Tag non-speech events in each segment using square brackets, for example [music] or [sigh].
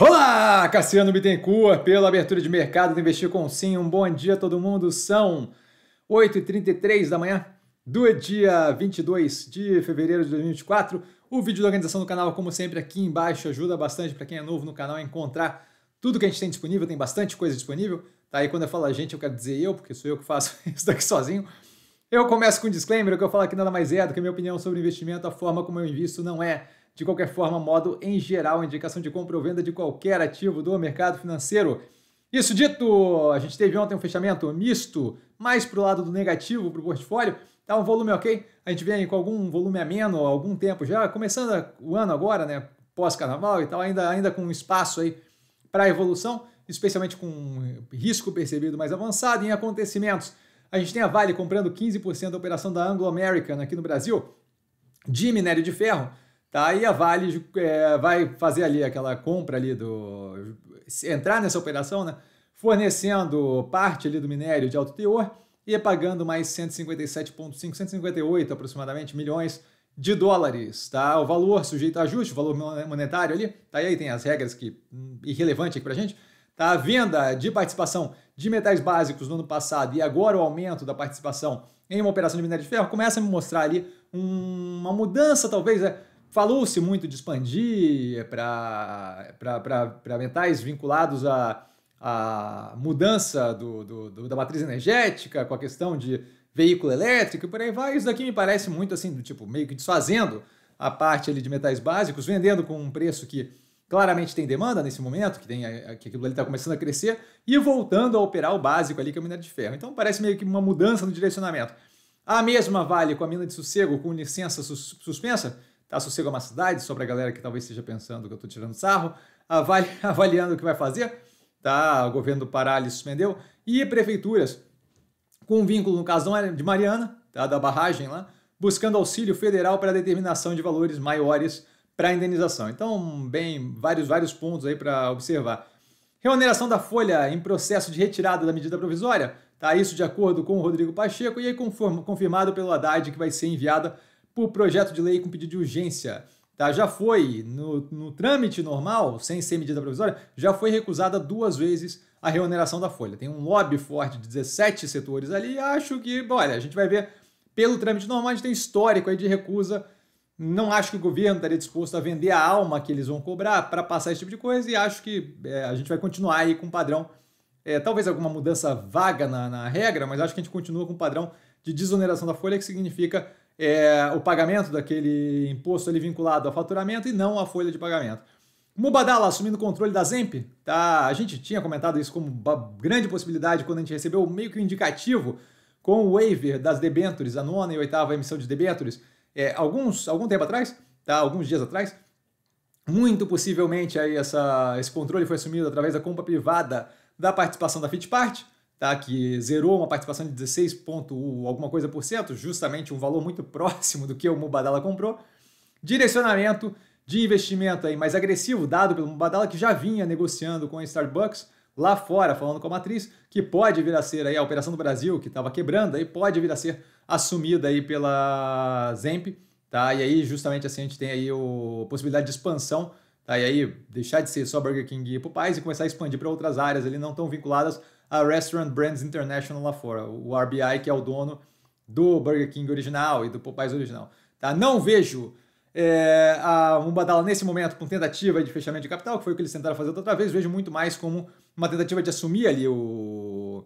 Olá, Cassiano Bittencourt, pela abertura de mercado do Investir com Sim. Um bom dia a todo mundo. São 8h33 da manhã do dia 22 de fevereiro de 2024. O vídeo da organização do canal, como sempre, aqui embaixo ajuda bastante para quem é novo no canal a encontrar tudo que a gente tem disponível. Tem bastante coisa disponível. Tá aí quando eu falo a gente, eu quero dizer eu, porque sou eu que faço [laughs] isso daqui sozinho. Eu começo com um disclaimer, o que eu falo aqui nada mais é do que a minha opinião sobre investimento, a forma como eu invisto não é, de qualquer forma, modo em geral, indicação de compra ou venda de qualquer ativo do mercado financeiro. Isso dito, a gente teve ontem um fechamento misto, mais para o lado do negativo para o portfólio. Tá um volume ok, a gente vem com algum volume ameno há algum tempo já, começando o ano agora, né? Pós-carnaval e tal, ainda, ainda com espaço aí para evolução, especialmente com risco percebido mais avançado em acontecimentos. A gente tem a Vale comprando 15% da operação da Anglo American aqui no Brasil de minério de ferro, tá? E a Vale é, vai fazer ali aquela compra ali do entrar nessa operação, né? Fornecendo parte ali do minério de alto teor e pagando mais 157,5, 158 aproximadamente milhões de dólares, tá? O valor sujeito a ajuste, o valor monetário ali, tá? E aí tem as regras que irrelevante aqui pra gente Tá? A venda de participação de metais básicos no ano passado e agora o aumento da participação em uma operação de minério de ferro começa a me mostrar ali uma mudança, talvez. Né? Falou-se muito de expandir para metais vinculados à à mudança do, do, do, da matriz energética, com a questão de veículo elétrico e por aí vai. Isso daqui me parece muito assim, do tipo, meio que desfazendo a parte ali de metais básicos, vendendo com um preço que claramente tem demanda nesse momento, que, tem, que aquilo ali está começando a crescer, e voltando a operar o básico ali, que é a mina de ferro. Então parece meio que uma mudança no direcionamento. A mesma vale com a mina de sossego, com licença sus suspensa, tá? Sossego é uma cidade, só para a galera que talvez esteja pensando que eu estou tirando sarro, avali [laughs] avaliando o que vai fazer, tá? O governo do Pará suspendeu, e prefeituras com vínculo, no caso de Mariana, tá? da barragem lá, buscando auxílio federal para determinação de valores maiores para a indenização. Então, bem, vários, vários pontos aí para observar. Reoneração da folha em processo de retirada da medida provisória. Tá isso de acordo com o Rodrigo Pacheco e aí confirmado pelo Haddad que vai ser enviada por projeto de lei com pedido de urgência. Tá, já foi, no, no trâmite normal, sem ser medida provisória, já foi recusada duas vezes a reoneração da folha. Tem um lobby forte de 17 setores ali e acho que, olha, a gente vai ver pelo trâmite normal, a gente tem histórico aí de recusa não acho que o governo estaria disposto a vender a alma que eles vão cobrar para passar esse tipo de coisa e acho que é, a gente vai continuar aí com o padrão. É, talvez alguma mudança vaga na, na, regra, mas acho que a gente continua com o padrão de desoneração da folha, que significa é, o pagamento daquele imposto ali vinculado ao faturamento e não à folha de pagamento. Mubadala assumindo o controle da Zemp, tá? A gente tinha comentado isso como uma grande possibilidade quando a gente recebeu meio que um indicativo com o waiver das debêntures, a nona e oitava emissão de debêntures é, alguns, algum tempo atrás, tá? alguns dias atrás, muito possivelmente aí essa, esse controle foi assumido através da compra privada da participação da Fitpart, tá? que zerou uma participação de 16 ponto alguma coisa por cento, justamente um valor muito [laughs] próximo do que o Mubadala comprou. Direcionamento de investimento aí mais agressivo dado pelo Mubadala, que já vinha negociando com a Starbucks, lá fora falando com a matriz, que pode vir a ser aí a Operação do Brasil, que estava quebrando, aí pode vir a ser assumida aí pela Zemp, tá? E aí justamente assim a gente tem aí a possibilidade de expansão, tá? E aí deixar de ser só Burger King e Popeyes e começar a expandir para outras áreas ali não tão vinculadas a Restaurant Brands International lá fora, o RBI que é o dono do Burger King original e do Popeyes original, tá? Não vejo é, a Umbadala nesse momento com tentativa de fechamento de capital, que foi o que eles tentaram fazer outra vez, vejo muito mais como uma tentativa de assumir ali o,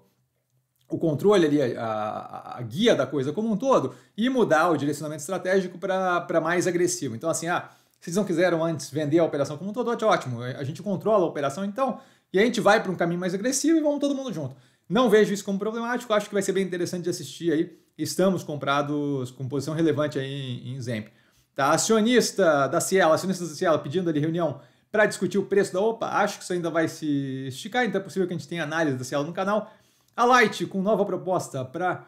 o controle ali, a, a, a guia da coisa como um todo e mudar o direcionamento estratégico para mais agressivo. Então, assim, ah, vocês não quiseram antes vender a operação como um todo, ótimo, a gente controla a operação então, e a gente vai para um caminho mais agressivo e vamos todo mundo junto. Não vejo isso como problemático, acho que vai ser bem interessante de assistir aí. Estamos comprados com posição relevante aí em, em Zemp. Tá, acionista da Cielo, acionista da Cielo pedindo ali reunião para discutir o preço da OPA. Acho que isso ainda vai se esticar, então é possível que a gente tenha análise da Cielo no canal. A Light com nova proposta para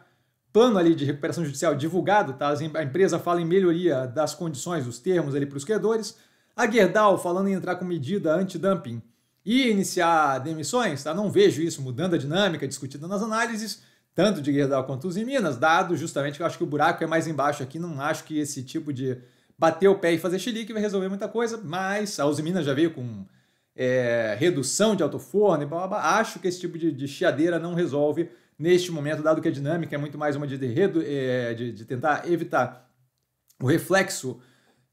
plano ali de recuperação judicial divulgado, tá? A empresa fala em melhoria das condições, dos termos ali para os credores. A Gerdau falando em entrar com medida antidumping e iniciar demissões, tá? Não vejo isso mudando a dinâmica discutida nas análises, tanto de Gerdau quanto os em Minas, dado justamente que eu acho que o buraco é mais embaixo aqui, não acho que esse tipo de bater o pé e fazer xilique vai resolver muita coisa, mas a Usiminas já veio com é, redução de alto-forno e blá, blá, blá, Acho que esse tipo de, de chiadeira não resolve neste momento, dado que a dinâmica é muito mais uma de, é, de, de tentar evitar o reflexo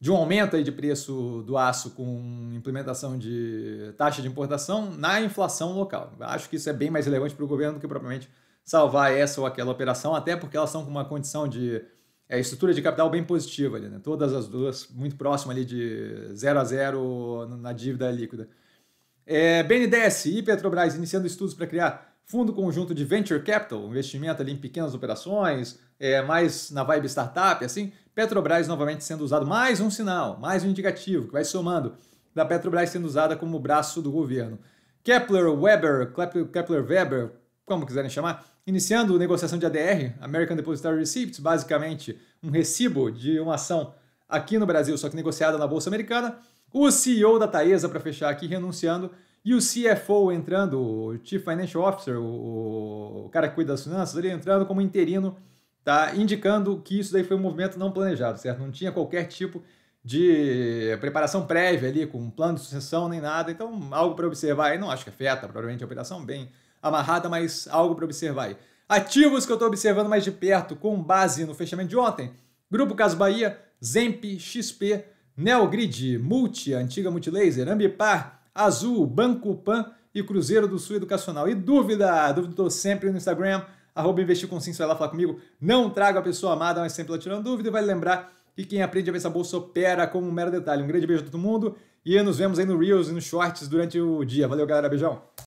de um aumento aí de preço do aço com implementação de taxa de importação na inflação local. Acho que isso é bem mais relevante para o governo do que propriamente salvar essa ou aquela operação, até porque elas estão com uma condição de é, estrutura de capital bem positiva ali, né? Todas as duas muito próximas ali de zero a zero na dívida líquida. É, BNDES e Petrobras iniciando estudos para criar fundo conjunto de venture capital, investimento ali em pequenas operações, é, mais na vibe startup, assim. Petrobras novamente sendo usado, mais um sinal, mais um indicativo que vai somando da Petrobras sendo usada como braço do governo. Kepler, Weber, Kepler, Weber, como quiserem chamar, iniciando negociação de ADR, American Depositary Receipts, basicamente um recibo de uma ação aqui no Brasil, só que negociada na Bolsa Americana, o CEO da Taesa, para fechar aqui, renunciando, e o CFO entrando, o Chief Financial Officer, o, o cara que cuida das finanças, ele entrando como interino, tá indicando que isso daí foi um movimento não planejado, certo? Não tinha qualquer tipo de preparação prévia ali, com um plano de sucessão nem nada, então algo para observar aí, não acho que afeta, provavelmente a operação bem amarrada, mas algo para observar aí. Ativos que eu estou observando mais de perto, com base no fechamento de ontem: Grupo Caso Bahia, Zemp, XP, Neogrid, Multi, antiga Multilaser, Ambipar, Azul, Banco Pan e Cruzeiro do Sul Educacional. E dúvida? Dúvida estou sempre no Instagram, arroba investir com sim, vai lá falar comigo. Não trago a pessoa amada, mas sempre lá tirando dúvida e vai lembrar que quem aprende a ver essa bolsa opera como um mero detalhe. Um grande beijo a todo mundo e nos vemos aí no Reels e nos Shorts durante o dia. Valeu, galera. Beijão.